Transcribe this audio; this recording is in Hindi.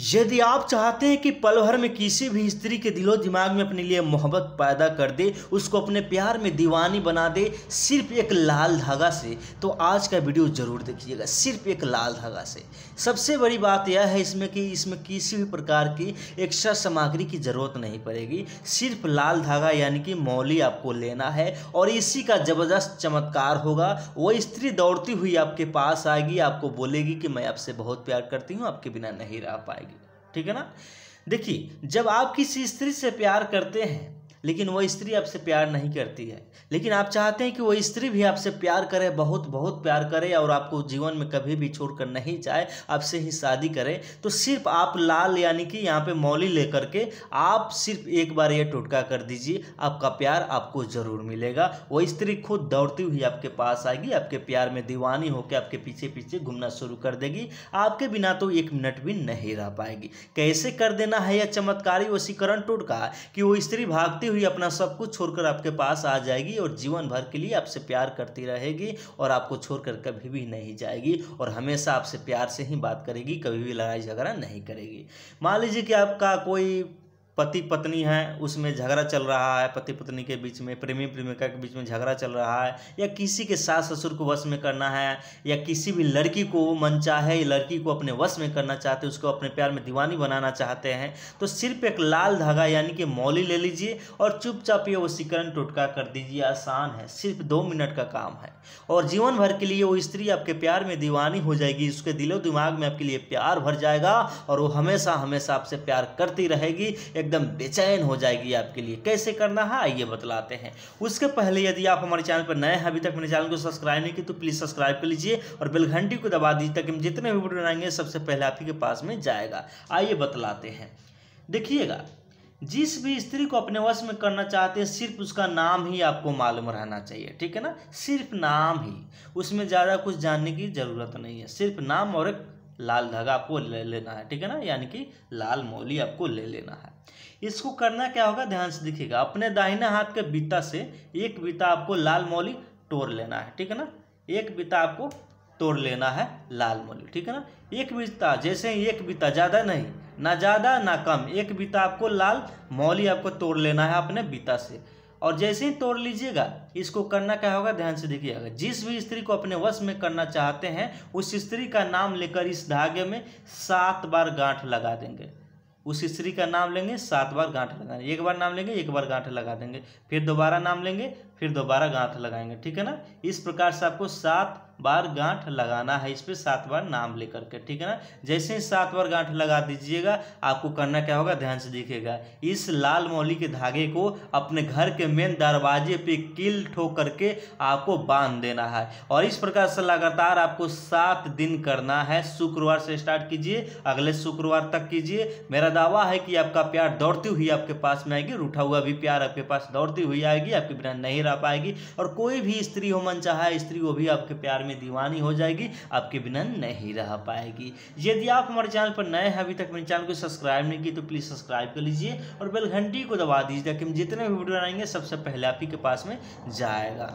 यदि आप चाहते हैं कि पल भर में किसी भी स्त्री के दिलो दिमाग में अपने लिए मोहब्बत पैदा कर दे उसको अपने प्यार में दीवानी बना दे सिर्फ एक लाल धागा से तो आज का वीडियो ज़रूर देखिएगा सिर्फ एक लाल धागा से सबसे बड़ी बात यह है इसमें कि इसमें किसी भी प्रकार की एक्स्ट्रा सामग्री की ज़रूरत नहीं पड़ेगी सिर्फ लाल धागा यानी कि मौली आपको लेना है और इसी का ज़बरदस्त चमत्कार होगा वह स्त्री दौड़ती हुई आपके पास आएगी आपको बोलेगी कि मैं आपसे बहुत प्यार करती हूँ आपके बिना नहीं रह पाएगी ठीक है ना देखिए जब आप किसी स्त्री से प्यार करते हैं लेकिन वो स्त्री आपसे प्यार नहीं करती है लेकिन आप चाहते हैं कि वो स्त्री भी आपसे प्यार करे बहुत बहुत प्यार करे और आपको जीवन में कभी भी छोड़कर नहीं जाए आपसे ही शादी करे तो सिर्फ आप लाल यानी कि यहाँ पे मौली लेकर के आप सिर्फ एक बार ये टोटका कर दीजिए आपका प्यार आपको ज़रूर मिलेगा वो स्त्री खुद दौड़ती हुई आपके पास आएगी आपके प्यार में दीवानी होकर आपके पीछे पीछे घूमना शुरू कर देगी आपके बिना तो एक मिनट भी नहीं रह पाएगी कैसे कर देना है यह चमत्कारी वसीकरण टोटका कि वो स्त्री भागती हुई अपना सब कुछ छोड़कर आपके पास आ जाएगी और जीवन भर के लिए आपसे प्यार करती रहेगी और आपको छोड़कर कभी भी नहीं जाएगी और हमेशा आपसे प्यार से ही बात करेगी कभी भी लड़ाई झगड़ा नहीं करेगी मान लीजिए कि आपका कोई पति पत्नी है उसमें झगड़ा चल रहा है पति पत्नी के बीच में प्रेमी प्रेमिका के बीच में झगड़ा चल रहा है या किसी के सास ससुर को वश में करना है या किसी भी लड़की को मन चाहे या लड़की को अपने वश में करना चाहते हैं उसको अपने प्यार में दीवानी बनाना चाहते हैं तो सिर्फ एक लाल धागा यानी कि मौली ले लीजिए और चुपचाप ये वसीकरण टोटका कर दीजिए आसान है सिर्फ दो मिनट का काम है और जीवन भर के लिए वो स्त्री आपके प्यार में दीवानी हो जाएगी उसके दिलो दिमाग में आपके लिए प्यार भर जाएगा और वो हमेशा हमेशा आपसे प्यार करती रहेगी एकदम बेचैन हो जाएगी आपके लिए कैसे करना है हाँ, आइए बतलाते हैं उसके पहले यदि आप हमारे चैनल पर नए हैं अभी तक मेरे चैनल को सब्सक्राइब नहीं किया तो प्लीज़ सब्सक्राइब कर लीजिए और बेलघंटी को दबा दीजिए ताकि हम जितने भी वीडियो बनाएंगे सबसे पहले आप ही के पास में जाएगा आइए बतलाते हैं देखिएगा जिस भी स्त्री को अपने वश में करना चाहते हैं सिर्फ उसका नाम ही आपको मालूम रहना चाहिए ठीक है ना सिर्फ नाम ही उसमें ज़्यादा कुछ जानने की ज़रूरत नहीं है सिर्फ नाम और एक लाल धागा आपको ले लेना है ठीक है ना यानी कि लाल मौली आपको ले लेना है इसको करना क्या होगा ध्यान से देखिएगा अपने दाहिने हाथ के बीता से एक बीता आपको लाल मौली तोड़ लेना है ठीक है ना एक बीता आपको तोड़ लेना है लाल मौली ठीक है ना एक बीता जैसे एक बीता ज़्यादा नहीं ना ज़्यादा ना कम एक बीता आपको लाल मौली आपको तोड़ लेना है अपने बीता से और जैसे ही तोड़ लीजिएगा इसको करना क्या होगा ध्यान से देखिएगा जिस भी स्त्री को अपने वश में करना चाहते हैं उस स्त्री का नाम लेकर इस धागे में सात बार गांठ लगा देंगे उस स्त्री का नाम लेंगे सात बार गांठ लगाएंगे एक बार नाम लेंगे एक बार गांठ लगा देंगे फिर दोबारा नाम लेंगे फिर दोबारा गांठ लगाएंगे ठीक है ना इस प्रकार से आपको सात बार गांठ लगाना है इस पर सात बार नाम लेकर के ठीक है ना जैसे ही सात बार गांठ लगा दीजिएगा आपको करना क्या होगा ध्यान से दिखेगा इस लाल मौली के धागे को अपने घर के मेन दरवाजे पे किल ठोक करके आपको बांध देना है और इस प्रकार से लगातार आपको सात दिन करना है शुक्रवार से स्टार्ट कीजिए अगले शुक्रवार तक कीजिए मेरा दावा है कि आपका प्यार दौड़ती हुई आपके पास में आएगी रूठा हुआ भी प्यार आपके पास दौड़ती हुई आएगी आपके बिना नहीं रह पाएगी और कोई भी स्त्री हो मन चाहे स्त्री वो भी आपके प्यार में दीवानी हो जाएगी आपके बिना नहीं रह पाएगी यदि आप हमारे चैनल पर नए हैं अभी तक मेरे चैनल को सब्सक्राइब नहीं की तो प्लीज़ सब्सक्राइब कर लीजिए और बेल घंटी को दबा दीजिए ताकि हम जितने भी वीडियो बनाएंगे सबसे पहले आप ही के पास में जाएगा